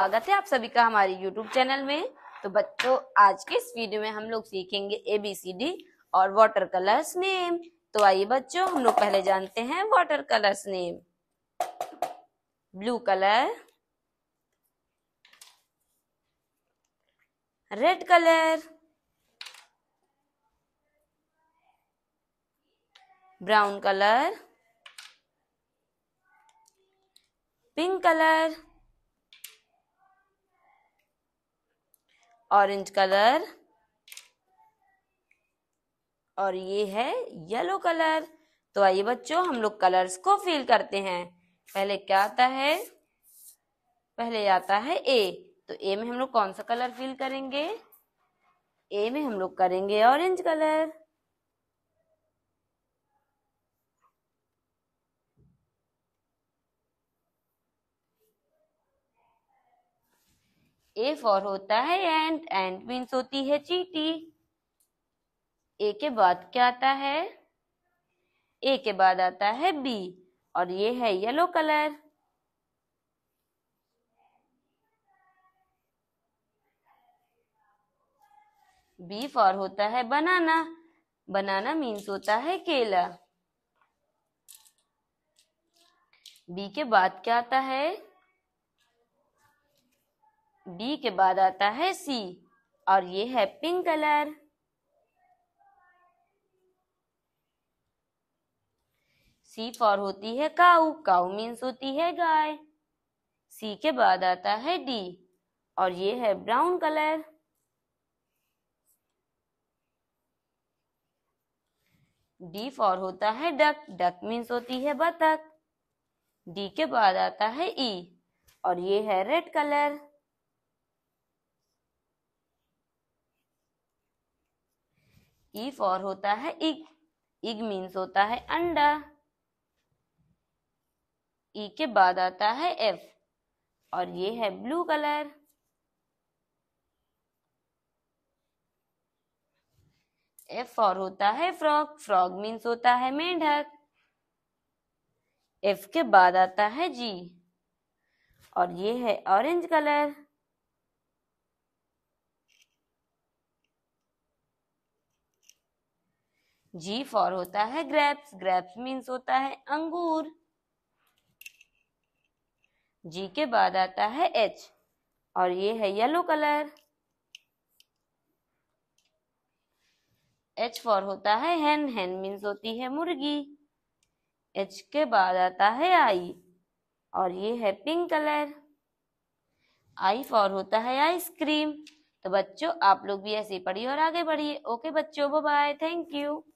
स्वागत है आप सभी का हमारे YouTube चैनल में तो बच्चों आज के इस वीडियो में हम लोग सीखेंगे एबीसीडी और वाटर कलर्स नेम तो आइए बच्चों हम लोग पहले जानते हैं water colours name blue colour red colour brown colour pink colour orange colour और ये है येलो कलर तो आइए बच्चों हम लोग कलर्स को फील करते हैं पहले क्या आता है पहले आता है ए तो ए में हम लोग कौन सा कलर फील करेंगे ए में हम लोग करेंगे ऑरेंज कलर ए फॉर होता है एंड एंड मीन्स होती है चीटी ए के बाद क्या आता है ए के बाद आता है बी और ये है येलो कलर बी फॉर होता है बनाना बनाना मीन्स होता है केला बी के बाद क्या आता है बी के बाद आता है सी और ये है पिंक कलर सी फॉर होती है काऊ काऊ मीन्स होती है गाय सी के बाद आता है डी और ये है ब्राउन कलर डी फॉर होता है डक डक मीन्स होती है बतख डी के बाद आता है ई e, और ये है रेड कलर ई फॉर होता है इग इग मीन्स होता है अंडा ई e के बाद आता है एफ और ये है ब्लू कलर एफ फॉर होता है फ्रॉग फ्रॉग मीन्स होता है मेंढक एफ के बाद आता है जी और ये है ऑरेंज कलर जी फॉर होता है ग्रेप्स ग्रेप्स मीन्स होता है अंगूर जी के बाद आता है एच और ये है येलो कलर एच फॉर होता है हैन हैन मीन्स होती है मुर्गी एच के बाद आता है आई और ये है पिंक कलर आई फॉर होता है आइसक्रीम तो बच्चों आप लोग भी ऐसे पढ़िए और आगे बढ़िए ओके बच्चों बाय थैंक यू